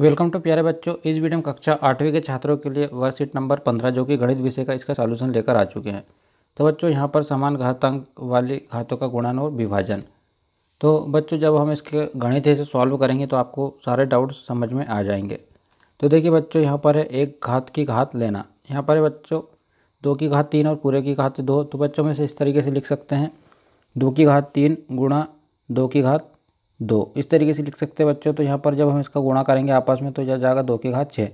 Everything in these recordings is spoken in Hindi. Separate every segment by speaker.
Speaker 1: वेलकम टू प्यारे बच्चों इस वीडियो में कक्षा आठवीं के छात्रों के लिए वर्कशीट नंबर पंद्रह जो कि गणित विषय का इसका सॉल्यूशन लेकर आ चुके हैं तो बच्चों यहाँ पर समान घातांक वाले घातों का गुणन और विभाजन तो बच्चों जब हम इसके गणित से सॉल्व करेंगे तो आपको सारे डाउट समझ में आ जाएंगे तो देखिए बच्चों यहाँ पर है एक घात की घात लेना यहाँ पर है बच्चों दो की घात तीन और पूरे की घात दो तो बच्चों में से इस तरीके से लिख सकते हैं दो की घात तीन गुणा दो की घात दो इस तरीके से लिख सकते हैं बच्चों तो यहाँ पर जब हम इसका गुणा करेंगे आपस में तो जाएगा दो की घात छः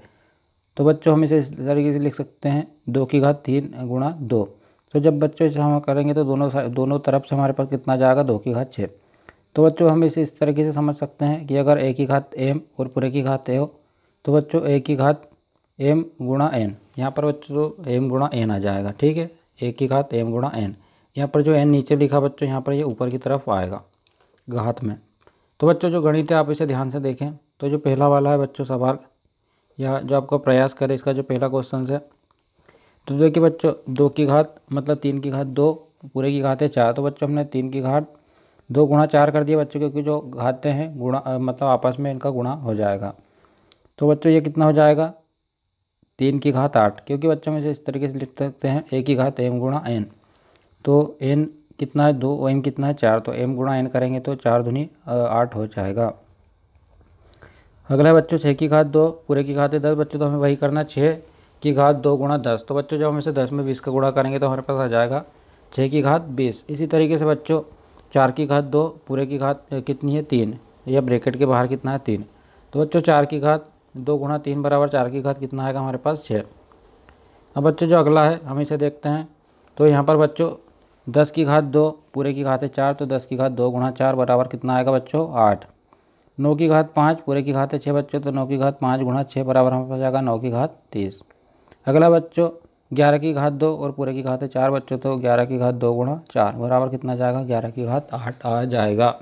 Speaker 1: तो बच्चों हम इसे इस तरीके से लिख सकते हैं दो की घात तीन गुणा दो तो जब बच्चों इसे हम करेंगे तो दोनों दोनों तरफ से हमारे पास कितना जाएगा दो की घात छः तो बच्चों हम इसे इस तरीके से समझ सकते हैं कि अगर ए की घात एम और पूरे की घात ए हो तो बच्चों ए की घात एम गुणा एन यहाँ पर बच्चों एम गुणा एन आ जाएगा ठीक है ए की घात एम गुणा एन यहाँ पर जो एन नीचे लिखा बच्चों यहाँ पर ये ऊपर की तरफ आएगा घात में तो बच्चों जो गणित है आप इसे ध्यान से देखें तो जो पहला वाला है बच्चों सवाल या जो आपका प्रयास करें इसका जो पहला क्वेश्चन है तो देखिए बच्चों दो की घात मतलब तीन की घात दो पूरे की घात है चार तो बच्चों हमने तीन की घात दो गुणा चार कर दिया बच्चों क्योंकि जो घातें हैं गुणा मतलब आपस में इनका गुणा हो जाएगा तो बच्चों ये कितना हो जाएगा तीन की घात आठ क्योंकि बच्चों में इस तरीके से लिख सकते हैं एक की घात एम गुणा एन तो एन कितना है दो ओ एम कितना है चार तो एम गुणा एन करेंगे तो चार धुनी आठ हो जाएगा अगला बच्चों छः की घात दो पूरे की घात है दस बच्चों तो हमें वही करना छः की घात दो गुणा दस तो बच्चों जब हम इसे दस में बीस का गुणा करेंगे तो हमारे पास आ जाएगा छः की घात बीस इसी तरीके से बच्चों चार की घात दो पूरे की घात कितनी है तीन या ब्रैकेट के बाहर कितना है तीन तो बच्चों चार की घात दो गुणा तीन बराबर चार की घात कितना आएगा हमारे पास छः अब बच्चों जो अगला है हम इसे देखते हैं तो यहाँ पर बच्चों दस की घात दो पूरे की घात है चार तो दस की घात दो गुणा चार बराबर कितना आएगा बच्चों आठ नौ की घात पाँच पूरे की घात है छः बच्चों तो नौ की घात पाँच गुणा छः बराबर हमारे पास आएगा नौ की घात तीस अगला बच्चों ग्यारह की घात दो और पूरे की घात है चार बच्चों तो ग्यारह की घात दो गुणा चार बराबर कितना जाएगा ग्यारह की घात आठ आ जाएगा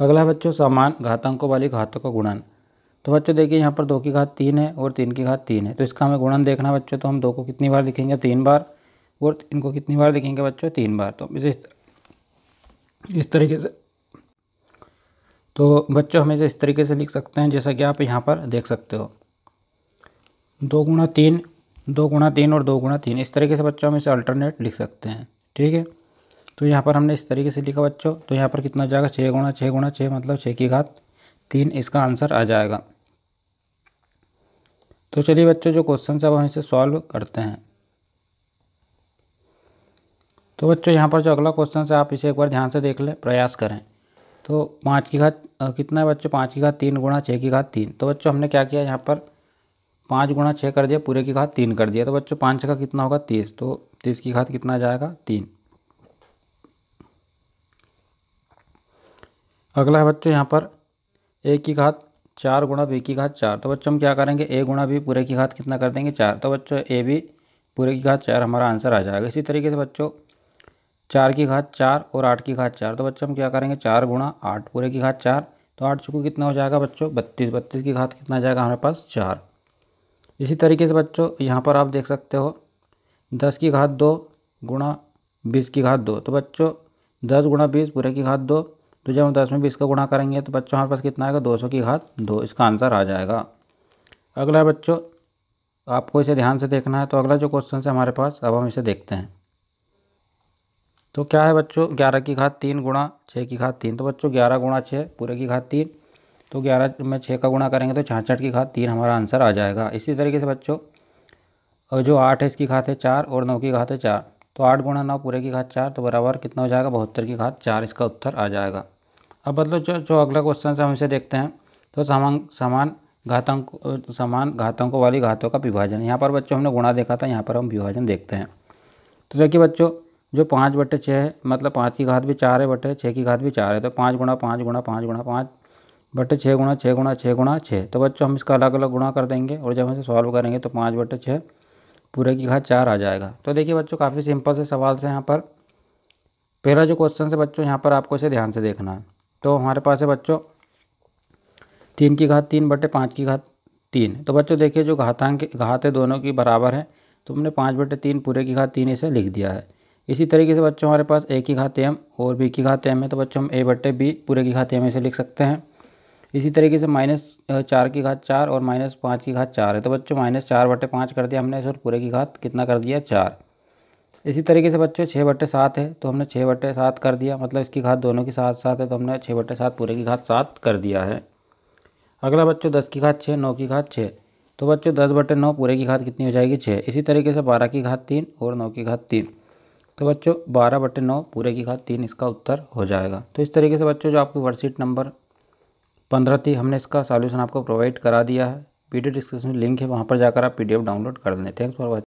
Speaker 1: अगला बच्चों समान घातांकों वाली घातों का गुणन तो बच्चों देखिए यहाँ पर दो की घात तीन है और तीन की घात तीन है तो इसका हमें गुणन देखना बच्चों तो हम दो को कितनी बार लिखेंगे तीन बार और इनको कितनी बार देखेंगे बच्चों तीन बार तो इसे इस तरीके से तो बच्चों हम इसे इस तरीके से लिख सकते हैं जैसा कि आप यहाँ पर देख सकते हो दो गुणा तीन दो गुणा तीन और दो गुणा तीन इस तरीके से बच्चों हम इसे अल्टरनेट लिख सकते हैं ठीक है तो यहाँ पर हमने इस तरीके से लिखा बच्चों तो यहाँ पर कितना जाएगा छः गुणा छः गुणा छः मतलब छः की घात तीन इसका आंसर आ जाएगा तो चलिए बच्चों जो क्वेश्चन है वो हम इसे सॉल्व करते हैं तो बच्चों यहाँ पर जो अगला क्वेश्चन है आप इसे एक बार ध्यान से देख लें प्रयास करें तो पाँच की घात कितना है बच्चों पाँच की घात तीन गुणा छः की घात तीन तो बच्चों हमने क्या किया यहाँ पर पाँच गुणा छः कर दिया पूरे की घात तीन कर दिया तो बच्चों पाँच का कितना होगा तीस तो तीस की घात कितना जाएगा तीन अगला है बच्चों यहाँ पर ए की घात चार गुणा बी की घात चार तो बच्चों हम क्या करेंगे ए गुणा बी पूरे की घात कितना कर देंगे चार तो बच्चों ए बी पूरे की घात चार हमारा आंसर आ जाएगा इसी तरीके से बच्चों चार की घात चार और आठ की घात चार तो बच्चों हम क्या करेंगे चार गुणा आठ पूरे की घात चार तो आठ चुकू कितना हो जाएगा बच्चों बत्तीस बत्तीस की घात कितना जाएगा हमारे पास चार इसी तरीके से बच्चों यहाँ पर आप देख सकते हो दस की घात दो गुणा बीस की घात दो तो बच्चों दस गुणा बीस पूरे की घात दो तो जब हम दस में बीस का गुणा करेंगे तो बच्चों हमारे पास कितना आएगा दो सौ की घात दो इसका आंसर आ जाएगा अगला बच्चों आपको इसे ध्यान से देखना है तो अगला जो क्वेश्चन है हमारे पास अब हम इसे देखते हैं तो क्या है बच्चों ग्यारह की घात तीन गुणा छः की घात तीन तो बच्चों ग्यारह गुणा छः पूरे की घात तीन तो ग्यारह में छः का गुणा करेंगे तो छाछठ की घात तीन हमारा आंसर आ जाएगा इसी तरीके से बच्चों और जो आठ है इसकी घात है चार और नौ की घात है चार तो आठ गुणा नौ पूरे की घात चार तो बराबर कितना हो जाएगा बहत्तर की घात चार इसका उत्तर आ जाएगा अब बदलो जो जो अगला क्वेश्चन से हम इसे देखते हैं तो समान समान घातंक समान घातंकों वाली घातों का विभाजन यहाँ पर बच्चों हमने गुणा देखा था यहाँ पर हम विभाजन देखते हैं तो देखिए बच्चों जो पाँच बटे छः है मतलब पाँच की घात भी चार है बटे छः की घात भी चार है तो पाँच गुणा पाँच गुणा पाँच गुणा पाँच बटे छः गुणा छः गुणा छः गुणा छः तो बच्चों हम इसका अलग अलग गुणा कर देंगे और जब हम इसे सॉल्व करेंगे तो पाँच बटे छः पूरे की घात चार आ जाएगा तो देखिए बच्चों काफ़ी सिंपल से सवाल से यहाँ पर पहला जो क्वेश्चन है बच्चों यहाँ पर आपको इसे ध्यान से देखना है तो हमारे पास है बच्चों तीन की घात तीन बटे पाँच की घात तीन तो बच्चों देखिए जो घातांक घात है दोनों की बराबर है तो हमने पाँच बटे तीन पूरे की घात तीन इसे लिख दिया है इसी तरीके से बच्चों हमारे पास ए की घात एम और बी की घात एम है तो बच्चों हम ए बट्टे बी पूरे की घात एम ऐसे लिख सकते हैं इसी तरीके से माइनस चार की घात चार और माइनस पाँच की घात चार है तो बच्चों माइनस चार बट्टे पाँच कर दिया हमने इस और पूरे की घात कितना कर दिया चार इसी तरीके से बच्चों छः बट्टे सात है तो हमने छः बट्टे सात कर दिया मतलब इसकी घात दोनों की सात साथ है तो हमने छः बट्टे सात पूरे की घात सात कर दिया है अगला बच्चों दस की घात छः नौ की घात छः तो बच्चों दस बटे नौ पूरे की घात कितनी हो जाएगी छः इसी तरीके से बारह की घात तीन और नौ की घात तीन तो बच्चों बारह बटे नौ पूरे की घात तीन इसका उत्तर हो जाएगा तो इस तरीके से बच्चों जो आपकी वर्कशीट नंबर पंद्रह थी हमने इसका सॉल्यूशन आपको प्रोवाइड करा दिया है वीडियो डिस्क्रिप्शन लिंक है वहाँ पर जाकर आप पीडीएफ डाउनलोड कर लें थैंक्स फॉर वॉचिंग